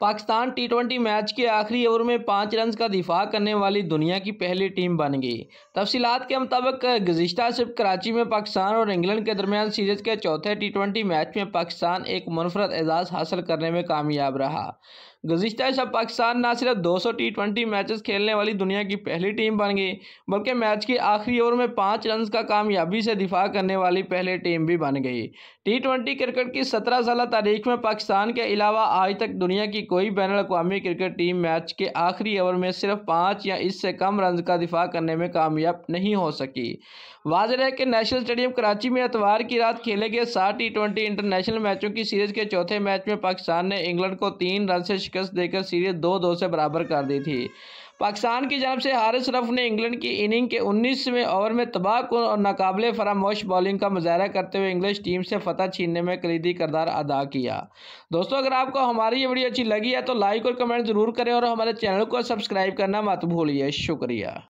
Pakistan T twenty match के आखिरी over में पाँच रन का दिफा करने वाली दुनिया की पहली टीम बन गई तफसीत के मुताबिक गुजशत सिर्फ कराची में पाकिस्तान और इंग्लैंड के दरमियान सीरीज़ के चौथे टी ट्वेंटी मैच में पाकिस्तान एक मुनफरद एजाज़ हासिल करने में कामयाब रहा गुजशत शब पाकिस्तान न सिर्फ दो सौ टी ट्वेंटी मैचेस खेलने वाली दुनिया की पहली टीम बन गई बल्कि मैच की आखिरी ओवर में पाँच रन का कामयाबी से दिफा करने वाली पहली टीम भी बन गई टी ट्वेंटी क्रिकेट की सत्रह साल तारीख में पाकिस्तान के अलावा आज तक दुनिया की कोई बैन अवी क्रिकेट टीम मैच के आखिरी ओवर में सिर्फ पाँच या इससे कम रन का दिफा करने में कामयाब नहीं हो सकी वाज है कि नेशनल स्टेडियम कराची में एतवार की रात खेले गए सात टी ट्वेंटी इंटरनेशनल मैचों की सीरीज के चौथे मैच में पाकिस्तान ने इंग्लैंड को तीन रन से शिकस्त देकर सीरीज दो दो से बराबर कर दी थी पाकिस्तान की जानब से हारिस रफ ने इंग्लैंड की इनिंग के उन्नीसवें ओवर में तबाह कन और नाकबले फरामोश बॉलिंग का मुजाहरा करते हुए इंग्लिश टीम से फतह छीनने में कलीदी करदार अदा किया दोस्तों अगर आपको हमारी ये वीडियो अच्छी लगी है तो लाइक और कमेंट ज़रूर करें और हमारे चैनल को सब्सक्राइब करना मत भूलिए शुक्रिया